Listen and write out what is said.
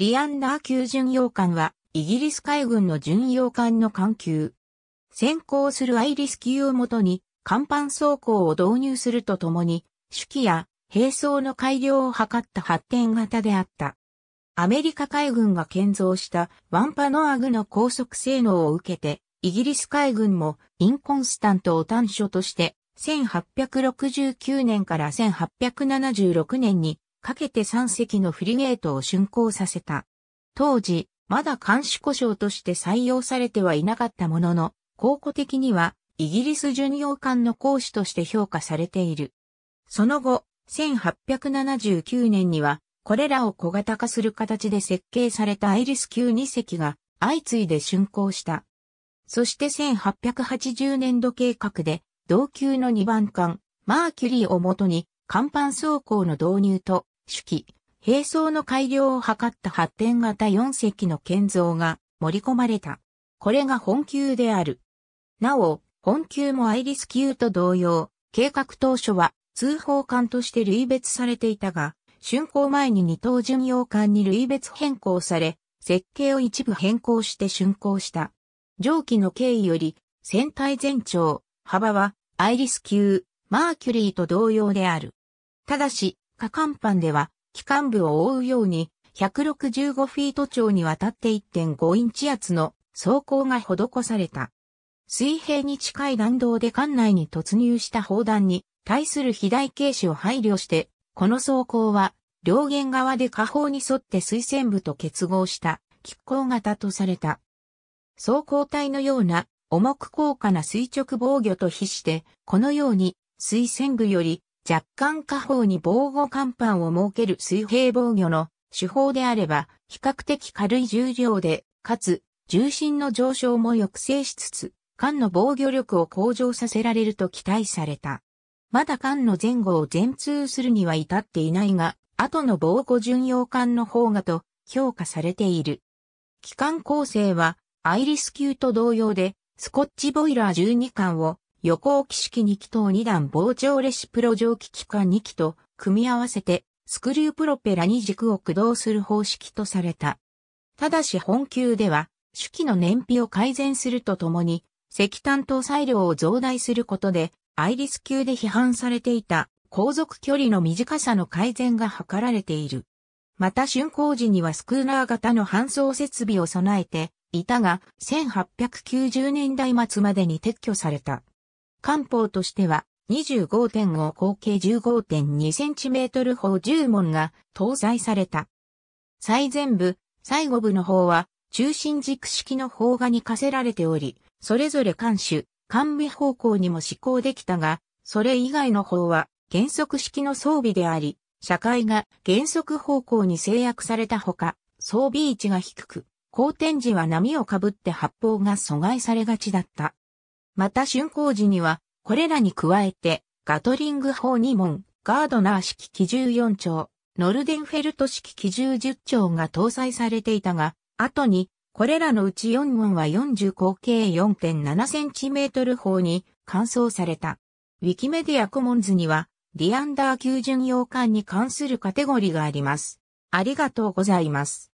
リアンナー級巡洋艦は、イギリス海軍の巡洋艦の艦級。先行するアイリス級をもとに、甲板走行を導入するとともに、手記や兵装の改良を図った発展型であった。アメリカ海軍が建造したワンパノアグの高速性能を受けて、イギリス海軍もインコンスタントを短所として、1869年から1876年にかけて3隻のフリゲートを竣工させた。当時、まだ監視故障として採用されてはいなかったものの、考古的にはイギリス巡洋艦の講師として評価されている。その後、1879年には、これらを小型化する形で設計されたアイリス級2隻が相次いで竣工した。そして1880年度計画で、同級の2番艦、マーキュリーをもとに、甲板走行の導入と、式、機、並走の改良を図った発展型4隻の建造が盛り込まれた。これが本級である。なお、本級もアイリス級と同様、計画当初は通報艦として類別されていたが、竣工前に二等巡洋艦に類別変更され、設計を一部変更して竣工した。上記の経緯より、船体全長、幅は、アイリス級、マーキュリーと同様である。ただし、下甲板では、機関部を覆うように、165フィート長にわたって1.5インチ圧の装甲が施された。水平に近い弾道で艦内に突入した砲弾に対する肥大軽視を配慮して、この装甲は両舷側で下方に沿って水線部と結合した亀甲型とされた。装甲体のような重く高価な垂直防御と比して、このように水線部より若干下方に防護甲板を設ける水平防御の手法であれば、比較的軽い重量で、かつ、重心の上昇も抑制しつつ、艦の防御力を向上させられると期待された。まだ艦の前後を全通するには至っていないが、後の防護巡洋艦の方がと評価されている。機関構成は、アイリス級と同様で、スコッチボイラー12艦を横置き式2機と2段膨張レシプロ蒸気機関2機と組み合わせてスクリュープロペラに軸を駆動する方式とされた。ただし本級では、主機の燃費を改善するとともに、石炭搭載量を増大することで、アイリス級で批判されていた航続距離の短さの改善が図られている。また竣工時にはスクーナー型の搬送設備を備えていたが、1890年代末までに撤去された。官報としては、25.5口径1 5 2トル砲10門が搭載された。最前部、最後部の方は、中心軸式の砲画に課せられており、それぞれ艦首、艦尾方向にも施行できたが、それ以外の砲は原則式の装備であり、社会が原則方向に制約されたほか、装備位置が低く、後天時は波をかぶって発砲が阻害されがちだった。また竣工時には、これらに加えて、ガトリング砲2門、ガードナー式機銃4丁、ノルデンフェルト式機銃10丁が搭載されていたが、後に、これらのうち4門は40口径 4.7cm 砲に換装された。ウィキメディアコモンズには、ディアンダー級巡洋艦に関するカテゴリーがあります。ありがとうございます。